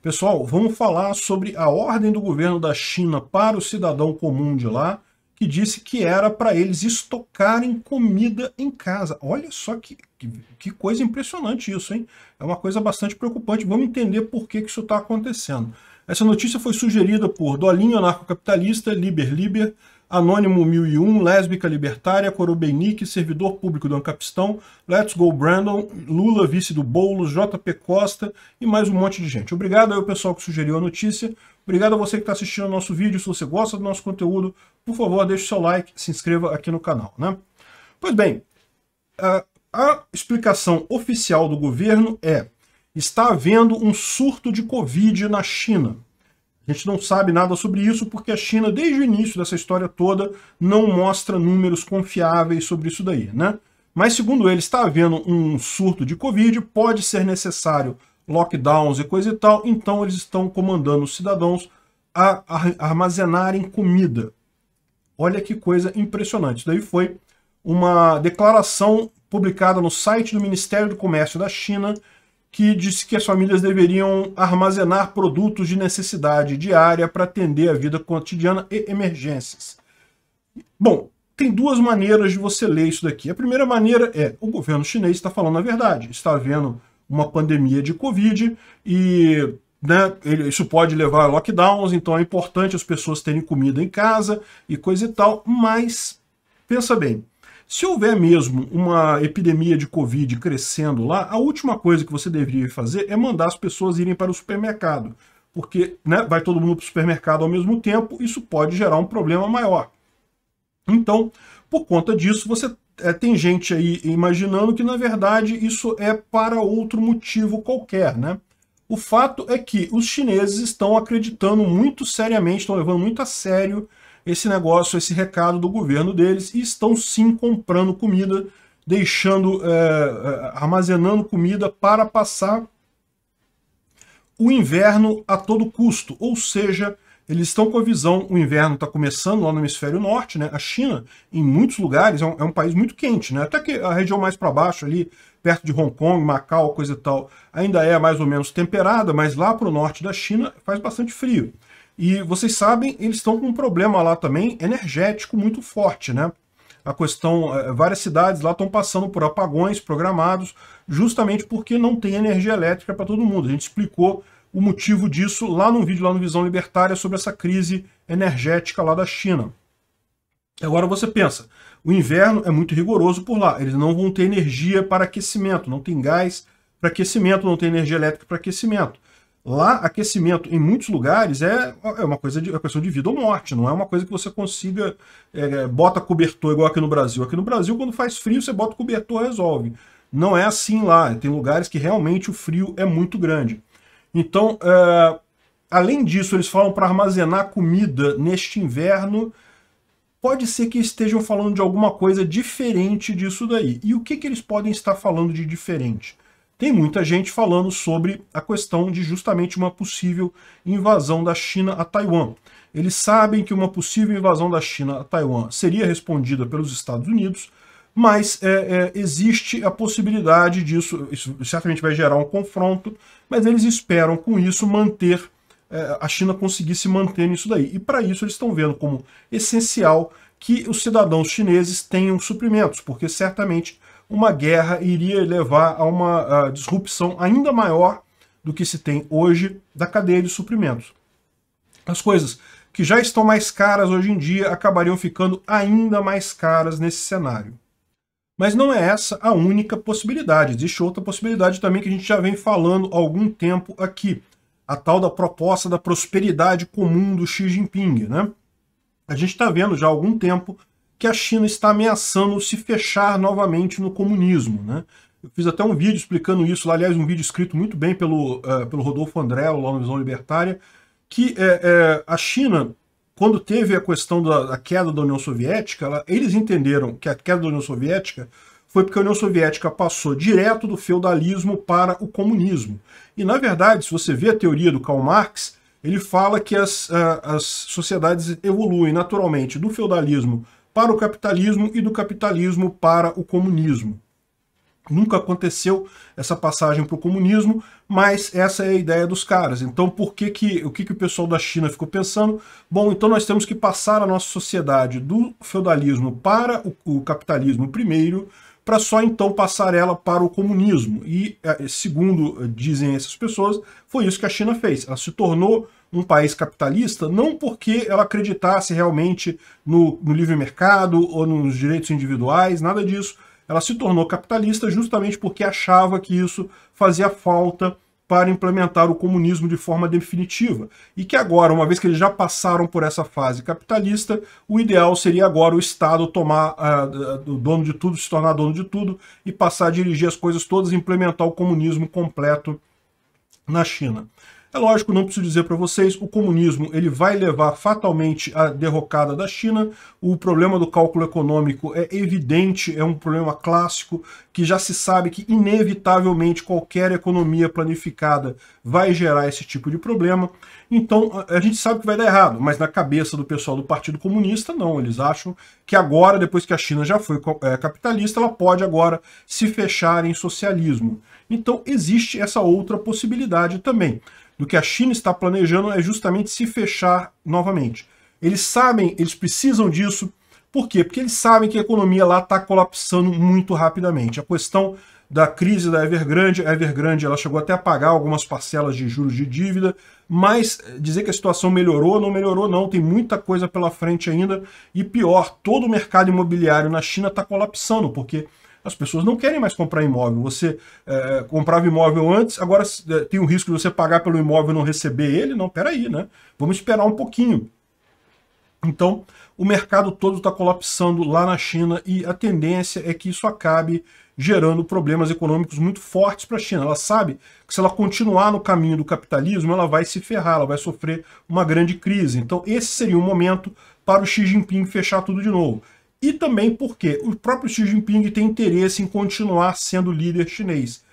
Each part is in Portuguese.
Pessoal, vamos falar sobre a ordem do governo da China para o cidadão comum de lá, que disse que era para eles estocarem comida em casa. Olha só que, que, que, coisa impressionante isso, hein? É uma coisa bastante preocupante. Vamos entender por que, que isso está acontecendo. Essa notícia foi sugerida por Dolinho Anarcocapitalista, Liber Liber, Anônimo 1001, Lésbica Libertária, Corobenic, Servidor Público do Ancapistão, Let's Go Brandon, Lula, Vice do Boulos, JP Costa e mais um monte de gente. Obrigado ao pessoal que sugeriu a notícia. Obrigado a você que está assistindo ao nosso vídeo. Se você gosta do nosso conteúdo, por favor, deixe seu like, se inscreva aqui no canal. Né? Pois bem, a, a explicação oficial do governo é está havendo um surto de Covid na China. A gente não sabe nada sobre isso porque a China, desde o início dessa história toda, não mostra números confiáveis sobre isso daí, né? Mas segundo ele, está havendo um surto de Covid, pode ser necessário lockdowns e coisa e tal, então eles estão comandando os cidadãos a armazenarem comida. Olha que coisa impressionante. Isso daí foi uma declaração publicada no site do Ministério do Comércio da China, que disse que as famílias deveriam armazenar produtos de necessidade diária para atender a vida cotidiana e emergências. Bom, tem duas maneiras de você ler isso daqui. A primeira maneira é, o governo chinês está falando a verdade, está havendo uma pandemia de Covid e né, isso pode levar a lockdowns, então é importante as pessoas terem comida em casa e coisa e tal, mas pensa bem, se houver mesmo uma epidemia de Covid crescendo lá, a última coisa que você deveria fazer é mandar as pessoas irem para o supermercado. Porque né, vai todo mundo para o supermercado ao mesmo tempo, isso pode gerar um problema maior. Então, por conta disso, você é, tem gente aí imaginando que, na verdade, isso é para outro motivo qualquer, né? O fato é que os chineses estão acreditando muito seriamente, estão levando muito a sério esse negócio, esse recado do governo deles e estão sim comprando comida, deixando, é, é, armazenando comida para passar o inverno a todo custo. Ou seja, eles estão com a visão, o inverno está começando lá no hemisfério norte, né? A China, em muitos lugares, é um, é um país muito quente, né? Até que a região mais para baixo ali, perto de Hong Kong, Macau, coisa e tal, ainda é mais ou menos temperada, mas lá para o norte da China faz bastante frio. E vocês sabem, eles estão com um problema lá também energético muito forte, né? A questão, eh, várias cidades lá estão passando por apagões programados, justamente porque não tem energia elétrica para todo mundo. A gente explicou o motivo disso lá no vídeo lá no Visão Libertária sobre essa crise energética lá da China. Agora você pensa, o inverno é muito rigoroso por lá, eles não vão ter energia para aquecimento, não tem gás para aquecimento, não tem energia elétrica para aquecimento. Lá, aquecimento em muitos lugares é, é uma coisa de é questão de vida ou morte, não é uma coisa que você consiga. É, bota cobertor igual aqui no Brasil. Aqui no Brasil, quando faz frio, você bota cobertor resolve. Não é assim lá. Tem lugares que realmente o frio é muito grande. Então, é, além disso, eles falam para armazenar comida neste inverno. Pode ser que estejam falando de alguma coisa diferente disso daí. E o que, que eles podem estar falando de diferente? tem muita gente falando sobre a questão de justamente uma possível invasão da China a Taiwan. Eles sabem que uma possível invasão da China a Taiwan seria respondida pelos Estados Unidos, mas é, é, existe a possibilidade disso, isso certamente vai gerar um confronto, mas eles esperam com isso manter é, a China conseguir se manter nisso daí. E para isso eles estão vendo como essencial que os cidadãos chineses tenham suprimentos, porque certamente uma guerra iria levar a uma a disrupção ainda maior do que se tem hoje da cadeia de suprimentos. As coisas que já estão mais caras hoje em dia acabariam ficando ainda mais caras nesse cenário. Mas não é essa a única possibilidade. Existe outra possibilidade também que a gente já vem falando há algum tempo aqui. A tal da proposta da prosperidade comum do Xi Jinping. Né? A gente está vendo já há algum tempo que a China está ameaçando se fechar novamente no comunismo. Né? Eu fiz até um vídeo explicando isso, lá, aliás, um vídeo escrito muito bem pelo, uh, pelo Rodolfo Andrello, lá no Visão Libertária, que eh, eh, a China, quando teve a questão da, da queda da União Soviética, ela, eles entenderam que a queda da União Soviética foi porque a União Soviética passou direto do feudalismo para o comunismo. E, na verdade, se você vê a teoria do Karl Marx, ele fala que as, uh, as sociedades evoluem naturalmente do feudalismo para o capitalismo e do capitalismo para o comunismo. Nunca aconteceu essa passagem para o comunismo, mas essa é a ideia dos caras. Então, por que que, o que, que o pessoal da China ficou pensando? Bom, então nós temos que passar a nossa sociedade do feudalismo para o, o capitalismo primeiro, para só então passar ela para o comunismo. E, eh, segundo eh, dizem essas pessoas, foi isso que a China fez. Ela se tornou um país capitalista, não porque ela acreditasse realmente no, no livre mercado ou nos direitos individuais, nada disso. Ela se tornou capitalista justamente porque achava que isso fazia falta para implementar o comunismo de forma definitiva. E que agora, uma vez que eles já passaram por essa fase capitalista, o ideal seria agora o Estado tomar uh, ah, o dono de tudo, se tornar dono de tudo e passar a dirigir as coisas todas e implementar o comunismo completo na China. É lógico, não preciso dizer para vocês, o comunismo ele vai levar fatalmente à derrocada da China. O problema do cálculo econômico é evidente, é um problema clássico que já se sabe que inevitavelmente qualquer economia planificada vai gerar esse tipo de problema. Então, a gente sabe que vai dar errado, mas na cabeça do pessoal do Partido Comunista, não. Eles acham que agora, depois que a China já foi é, capitalista, ela pode agora se fechar em socialismo. Então, existe essa outra possibilidade também do que a China está planejando é justamente se fechar novamente. Eles sabem, eles precisam disso. Por quê? Porque eles sabem que a economia lá está colapsando muito rapidamente. A questão da crise da Evergrande, a Evergrande ela chegou até a pagar algumas parcelas de juros de dívida, mas dizer que a situação melhorou, não melhorou não, tem muita coisa pela frente ainda. E pior, todo o mercado imobiliário na China está colapsando, porque as pessoas não querem mais comprar imóvel. Você é, comprava imóvel antes, agora é, tem o risco de você pagar pelo imóvel e não receber ele. Não, peraí, né? Vamos esperar um pouquinho. Então, o mercado todo está colapsando lá na China e a tendência é que isso acabe gerando problemas econômicos muito fortes para a China. Ela sabe que se ela continuar no caminho do capitalismo, ela vai se ferrar, ela vai sofrer uma grande crise. Então, esse seria o momento para o Xi Jinping fechar tudo de novo e também porque o próprio Xi Jinping tem interesse em continuar sendo líder chinês.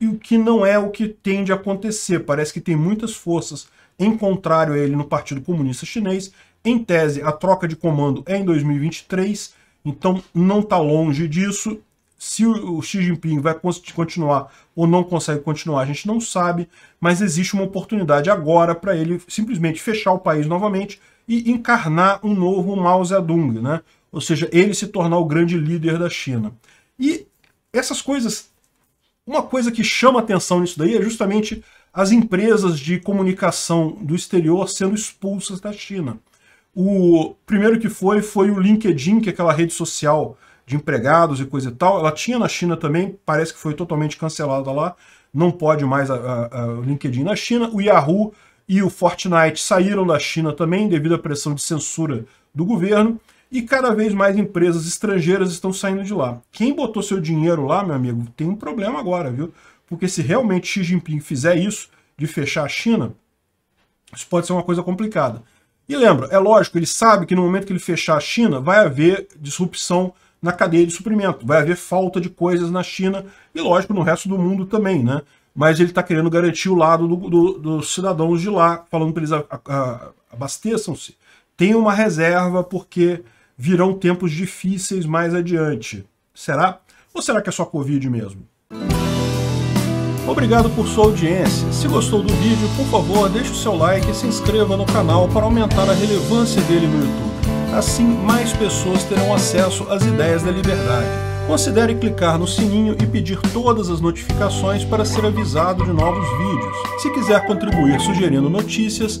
E o que não é o que tende a acontecer. Parece que tem muitas forças em contrário a ele no Partido Comunista Chinês. Em tese, a troca de comando é em 2023, então não está longe disso. Se o Xi Jinping vai continuar ou não consegue continuar, a gente não sabe, mas existe uma oportunidade agora para ele simplesmente fechar o país novamente e encarnar um novo Mao Zedong, né? ou seja, ele se tornar o grande líder da China. E essas coisas, uma coisa que chama atenção nisso daí é justamente as empresas de comunicação do exterior sendo expulsas da China. O primeiro que foi foi o LinkedIn, que é aquela rede social de empregados e coisa e tal. Ela tinha na China também, parece que foi totalmente cancelada lá. Não pode mais a, a, a LinkedIn na China. O Yahoo e o Fortnite saíram da China também devido à pressão de censura do governo. E cada vez mais empresas estrangeiras estão saindo de lá. Quem botou seu dinheiro lá, meu amigo, tem um problema agora, viu? Porque se realmente Xi Jinping fizer isso, de fechar a China, isso pode ser uma coisa complicada. E lembra, é lógico, ele sabe que no momento que ele fechar a China, vai haver disrupção na cadeia de suprimento, vai haver falta de coisas na China e, lógico, no resto do mundo também, né? Mas ele está querendo garantir o lado do, do, dos cidadãos de lá, falando para eles abasteçam-se, Tem uma reserva, porque virão tempos difíceis mais adiante. Será? Ou será que é só Covid mesmo? Obrigado por sua audiência. Se gostou do vídeo, por favor, deixe o seu like e se inscreva no canal para aumentar a relevância dele no YouTube. Assim, mais pessoas terão acesso às ideias da liberdade. Considere clicar no sininho e pedir todas as notificações para ser avisado de novos vídeos. Se quiser contribuir sugerindo notícias,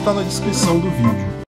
está na descrição do vídeo.